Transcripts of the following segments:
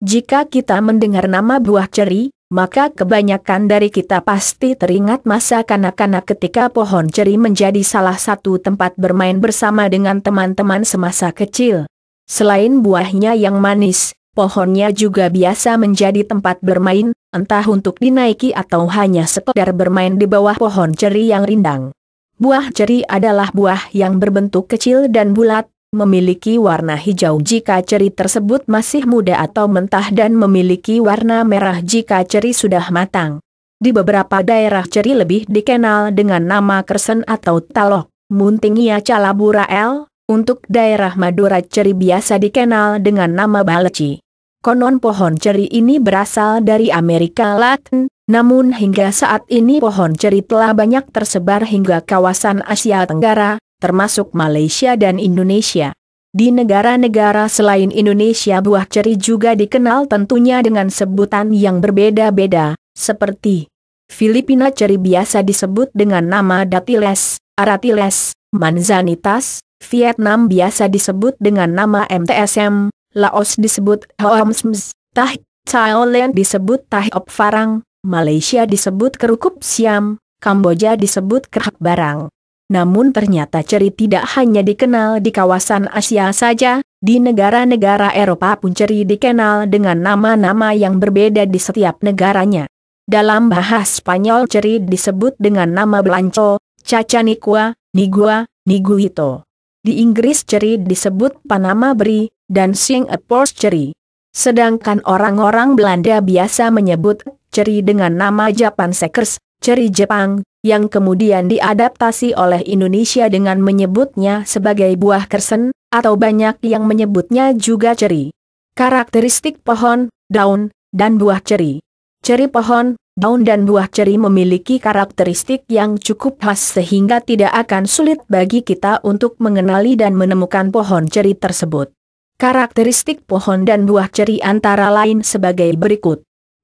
Jika kita mendengar nama buah ceri, maka kebanyakan dari kita pasti teringat masa kanak-kanak ketika pohon ceri menjadi salah satu tempat bermain bersama dengan teman-teman semasa kecil. Selain buahnya yang manis, pohonnya juga biasa menjadi tempat bermain, entah untuk dinaiki atau hanya sekedar bermain di bawah pohon ceri yang rindang. Buah ceri adalah buah yang berbentuk kecil dan bulat, memiliki warna hijau jika ceri tersebut masih muda atau mentah dan memiliki warna merah jika ceri sudah matang. Di beberapa daerah ceri lebih dikenal dengan nama kersen atau talok, muntingia calabura L, untuk daerah Madura ceri biasa dikenal dengan nama baleci. Konon pohon ceri ini berasal dari Amerika Latin, namun hingga saat ini pohon ceri telah banyak tersebar hingga kawasan Asia Tenggara, termasuk Malaysia dan Indonesia. Di negara-negara selain Indonesia buah ceri juga dikenal tentunya dengan sebutan yang berbeda-beda, seperti Filipina ceri biasa disebut dengan nama datiles, aratiles, manzanitas, Vietnam biasa disebut dengan nama MTSM, Laos disebut Hoamsms, Tah, Thailand disebut Op Farang, Malaysia disebut Kerukup Siam, Kamboja disebut Kerhak Barang. Namun ternyata ceri tidak hanya dikenal di kawasan Asia saja, di negara-negara Eropa pun ceri dikenal dengan nama-nama yang berbeda di setiap negaranya. Dalam bahasa Spanyol ceri disebut dengan nama Blanco, Cacanicua, Nigua, Niguito. Di Inggris ceri disebut Panama Beri, dan Singapore ceri. Sedangkan orang-orang Belanda biasa menyebut ceri dengan nama Japan Sekers, ceri Jepang, yang kemudian diadaptasi oleh Indonesia dengan menyebutnya sebagai buah kersen, atau banyak yang menyebutnya juga ceri. Karakteristik pohon, daun, dan buah ceri. Ceri pohon, daun dan buah ceri memiliki karakteristik yang cukup khas sehingga tidak akan sulit bagi kita untuk mengenali dan menemukan pohon ceri tersebut. Karakteristik pohon dan buah ceri antara lain sebagai berikut.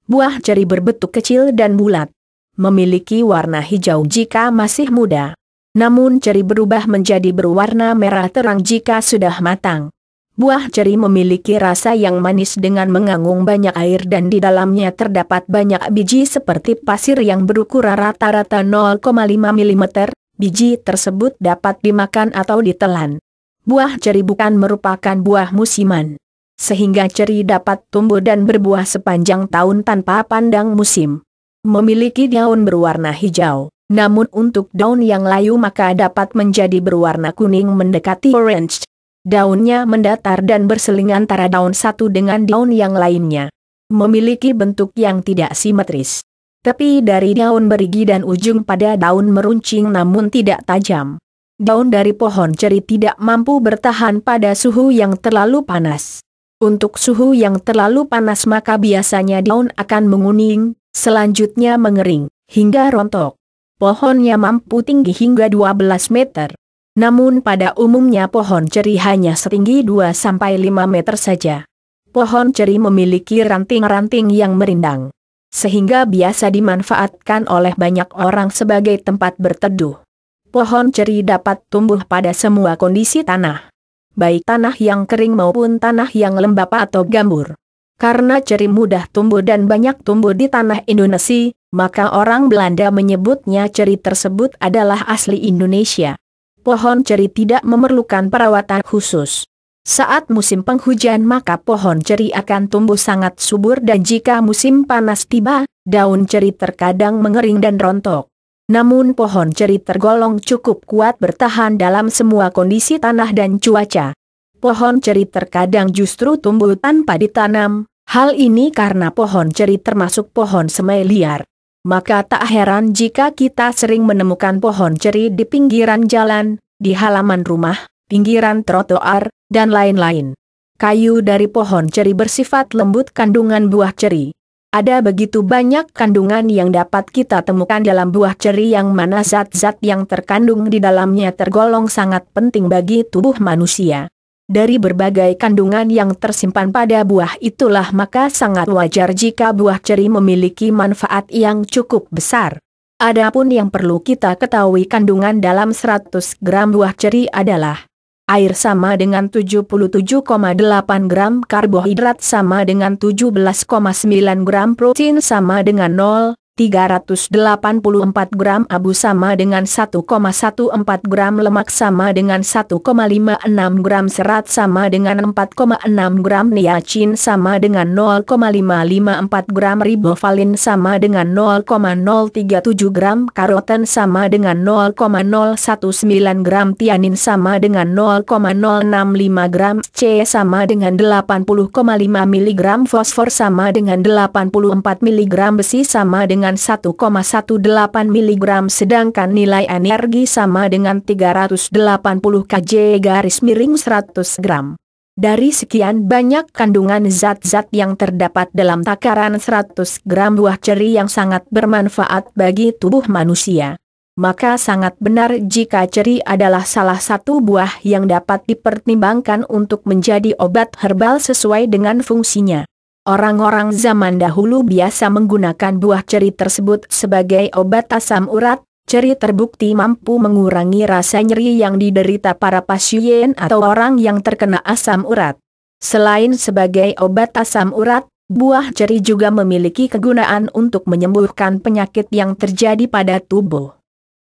Buah ceri berbentuk kecil dan bulat memiliki warna hijau jika masih muda. Namun ceri berubah menjadi berwarna merah terang jika sudah matang. Buah ceri memiliki rasa yang manis dengan mengangung banyak air dan di dalamnya terdapat banyak biji seperti pasir yang berukuran rata-rata 0,5 mm, biji tersebut dapat dimakan atau ditelan. Buah ceri bukan merupakan buah musiman. Sehingga ceri dapat tumbuh dan berbuah sepanjang tahun tanpa pandang musim memiliki daun berwarna hijau, namun untuk daun yang layu maka dapat menjadi berwarna kuning mendekati orange. Daunnya mendatar dan berseling antara daun satu dengan daun yang lainnya. Memiliki bentuk yang tidak simetris. Tapi dari daun berigi dan ujung pada daun meruncing namun tidak tajam. Daun dari pohon ceri tidak mampu bertahan pada suhu yang terlalu panas. Untuk suhu yang terlalu panas maka biasanya daun akan menguning, Selanjutnya mengering, hingga rontok. Pohonnya mampu tinggi hingga 12 meter. Namun pada umumnya pohon ceri hanya setinggi 2-5 meter saja. Pohon ceri memiliki ranting-ranting yang merindang. Sehingga biasa dimanfaatkan oleh banyak orang sebagai tempat berteduh. Pohon ceri dapat tumbuh pada semua kondisi tanah baik tanah yang kering maupun tanah yang lembab atau gambur. Karena ceri mudah tumbuh dan banyak tumbuh di tanah Indonesia, maka orang Belanda menyebutnya ceri tersebut adalah asli Indonesia. Pohon ceri tidak memerlukan perawatan khusus. Saat musim penghujan maka pohon ceri akan tumbuh sangat subur dan jika musim panas tiba, daun ceri terkadang mengering dan rontok. Namun pohon ceri tergolong cukup kuat bertahan dalam semua kondisi tanah dan cuaca. Pohon ceri terkadang justru tumbuh tanpa ditanam, hal ini karena pohon ceri termasuk pohon semai liar. Maka tak heran jika kita sering menemukan pohon ceri di pinggiran jalan, di halaman rumah, pinggiran trotoar, dan lain-lain. Kayu dari pohon ceri bersifat lembut kandungan buah ceri. Ada begitu banyak kandungan yang dapat kita temukan dalam buah ceri yang mana zat-zat yang terkandung di dalamnya tergolong sangat penting bagi tubuh manusia. Dari berbagai kandungan yang tersimpan pada buah itulah maka sangat wajar jika buah ceri memiliki manfaat yang cukup besar. Adapun yang perlu kita ketahui kandungan dalam 100 gram buah ceri adalah air sama dengan 77,8 gram karbohidrat sama dengan 17,9 gram protein sama dengan 0, 384 gram abu sama dengan 1,14 gram lemak sama dengan 1,56 gram serat sama dengan 4,6 gram niacin sama dengan 0,554 gram ribofalin sama dengan 0,037 gram karoten sama dengan 0,019 gram tianin sama dengan 0,065 gram C sama dengan 80,5 mg fosfor sama dengan 84 mg besi sama dengan dengan 1,18 mg sedangkan nilai energi sama dengan 380 kJ garis miring 100 gram. Dari sekian banyak kandungan zat-zat yang terdapat dalam takaran 100 gram buah ceri yang sangat bermanfaat bagi tubuh manusia. Maka sangat benar jika ceri adalah salah satu buah yang dapat dipertimbangkan untuk menjadi obat herbal sesuai dengan fungsinya. Orang-orang zaman dahulu biasa menggunakan buah ceri tersebut sebagai obat asam urat, ceri terbukti mampu mengurangi rasa nyeri yang diderita para pasien atau orang yang terkena asam urat. Selain sebagai obat asam urat, buah ceri juga memiliki kegunaan untuk menyembuhkan penyakit yang terjadi pada tubuh.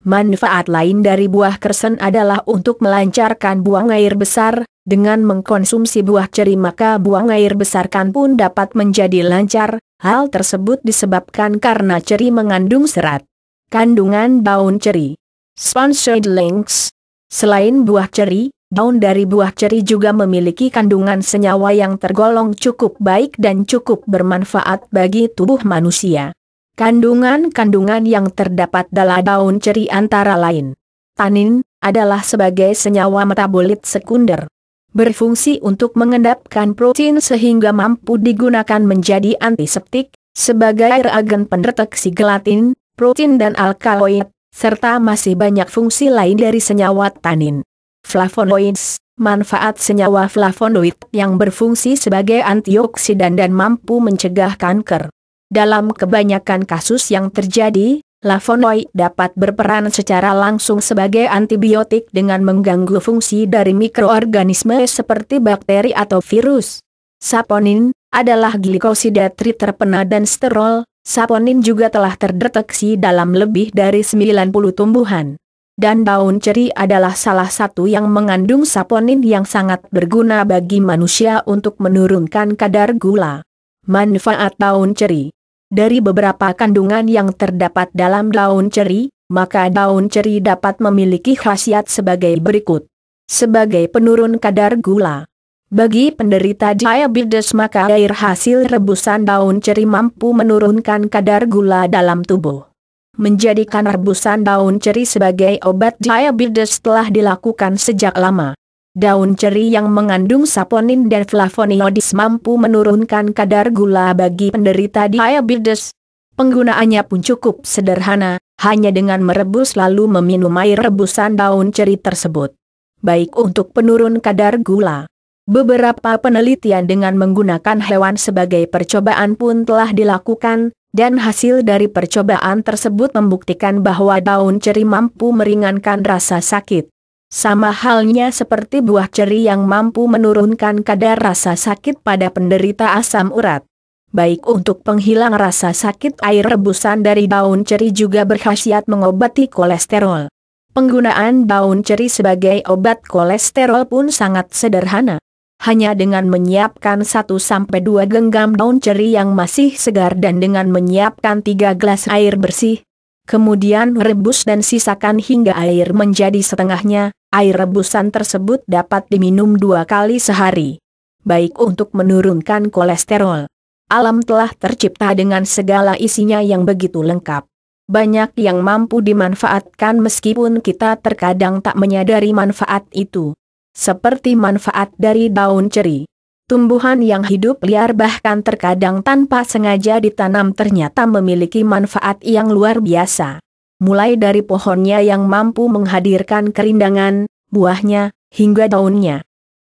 Manfaat lain dari buah kersen adalah untuk melancarkan buang air besar, dengan mengkonsumsi buah ceri maka buang air besarkan pun dapat menjadi lancar, hal tersebut disebabkan karena ceri mengandung serat. Kandungan daun ceri Sponsored links Selain buah ceri, daun dari buah ceri juga memiliki kandungan senyawa yang tergolong cukup baik dan cukup bermanfaat bagi tubuh manusia. Kandungan-kandungan yang terdapat dalam daun ceri antara lain. Tanin adalah sebagai senyawa metabolit sekunder berfungsi untuk mengendapkan protein sehingga mampu digunakan menjadi antiseptik, sebagai reagen pendeteksi gelatin, protein dan alkaloid, serta masih banyak fungsi lain dari senyawa tanin. Flavonoids, manfaat senyawa flavonoid yang berfungsi sebagai antioksidan dan mampu mencegah kanker. Dalam kebanyakan kasus yang terjadi, Lavonoid dapat berperan secara langsung sebagai antibiotik dengan mengganggu fungsi dari mikroorganisme seperti bakteri atau virus. Saponin adalah glikosida triterpena dan sterol. Saponin juga telah terdeteksi dalam lebih dari 90 tumbuhan. Dan daun ceri adalah salah satu yang mengandung saponin yang sangat berguna bagi manusia untuk menurunkan kadar gula. Manfaat daun ceri dari beberapa kandungan yang terdapat dalam daun ceri, maka daun ceri dapat memiliki khasiat sebagai berikut. Sebagai penurun kadar gula. Bagi penderita diabetes maka air hasil rebusan daun ceri mampu menurunkan kadar gula dalam tubuh. Menjadikan rebusan daun ceri sebagai obat diabetes telah dilakukan sejak lama daun ceri yang mengandung saponin dan flavonoides mampu menurunkan kadar gula bagi penderita diabetes. Penggunaannya pun cukup sederhana, hanya dengan merebus lalu meminum air rebusan daun ceri tersebut. Baik untuk penurun kadar gula. Beberapa penelitian dengan menggunakan hewan sebagai percobaan pun telah dilakukan, dan hasil dari percobaan tersebut membuktikan bahwa daun ceri mampu meringankan rasa sakit. Sama halnya seperti buah ceri yang mampu menurunkan kadar rasa sakit pada penderita asam urat. Baik untuk penghilang rasa sakit air rebusan dari daun ceri juga berkhasiat mengobati kolesterol. Penggunaan daun ceri sebagai obat kolesterol pun sangat sederhana. Hanya dengan menyiapkan 1-2 genggam daun ceri yang masih segar dan dengan menyiapkan 3 gelas air bersih, Kemudian rebus dan sisakan hingga air menjadi setengahnya, air rebusan tersebut dapat diminum dua kali sehari. Baik untuk menurunkan kolesterol. Alam telah tercipta dengan segala isinya yang begitu lengkap. Banyak yang mampu dimanfaatkan meskipun kita terkadang tak menyadari manfaat itu. Seperti manfaat dari daun ceri. Tumbuhan yang hidup liar bahkan terkadang tanpa sengaja ditanam ternyata memiliki manfaat yang luar biasa. Mulai dari pohonnya yang mampu menghadirkan kerindangan, buahnya, hingga daunnya.